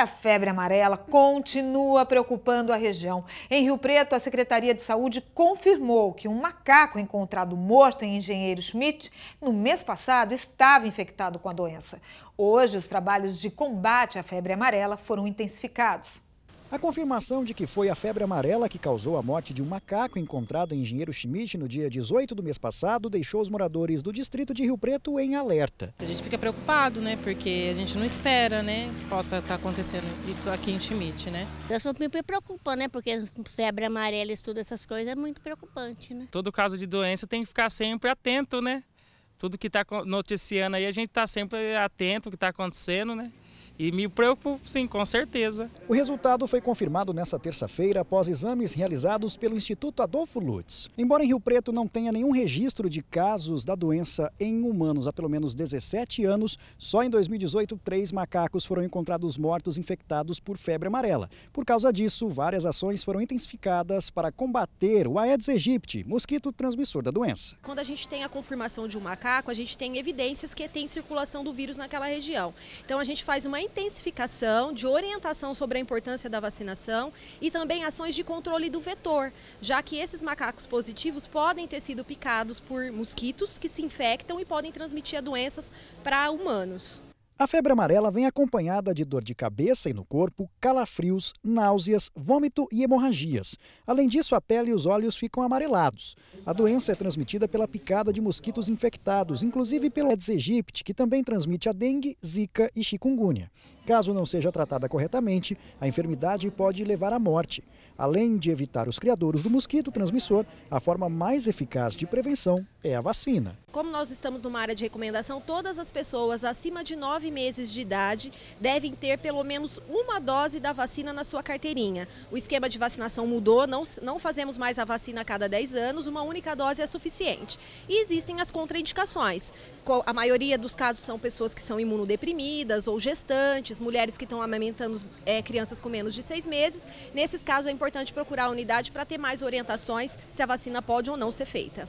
a febre amarela continua preocupando a região. Em Rio Preto, a Secretaria de Saúde confirmou que um macaco encontrado morto em Engenheiro Schmidt no mês passado estava infectado com a doença. Hoje, os trabalhos de combate à febre amarela foram intensificados. A confirmação de que foi a febre amarela que causou a morte de um macaco encontrado em Engenheiro Schmidt no dia 18 do mês passado deixou os moradores do distrito de Rio Preto em alerta. A gente fica preocupado, né? Porque a gente não espera, né? Que possa estar acontecendo isso aqui em Schmidt, né? O assunto me preocupa, né? Porque febre amarela e tudo essas coisas é muito preocupante, né? Todo caso de doença tem que ficar sempre atento, né? Tudo que está noticiando aí, a gente está sempre atento o que está acontecendo, né? E me preocupo, sim, com certeza. O resultado foi confirmado nesta terça-feira após exames realizados pelo Instituto Adolfo Lutz. Embora em Rio Preto não tenha nenhum registro de casos da doença em humanos há pelo menos 17 anos, só em 2018 três macacos foram encontrados mortos infectados por febre amarela. Por causa disso, várias ações foram intensificadas para combater o Aedes aegypti, mosquito transmissor da doença. Quando a gente tem a confirmação de um macaco, a gente tem evidências que tem circulação do vírus naquela região. Então a gente faz uma intensificação de orientação sobre a importância da vacinação e também ações de controle do vetor, já que esses macacos positivos podem ter sido picados por mosquitos que se infectam e podem transmitir a doenças para humanos. A febre amarela vem acompanhada de dor de cabeça e no corpo, calafrios, náuseas, vômito e hemorragias. Além disso, a pele e os olhos ficam amarelados. A doença é transmitida pela picada de mosquitos infectados, inclusive pelo Aedes aegypti, que também transmite a dengue, zika e chikungunya. Caso não seja tratada corretamente, a enfermidade pode levar à morte. Além de evitar os criadouros do mosquito transmissor, a forma mais eficaz de prevenção é a vacina. Como nós estamos numa área de recomendação, todas as pessoas acima de 9 meses de idade devem ter pelo menos uma dose da vacina na sua carteirinha. O esquema de vacinação mudou, não, não fazemos mais a vacina a cada 10 anos, uma única dose é suficiente. E existem as contraindicações. A maioria dos casos são pessoas que são imunodeprimidas ou gestantes, mulheres que estão amamentando é, crianças com menos de seis meses. Nesses casos, é importante procurar a unidade para ter mais orientações se a vacina pode ou não ser feita.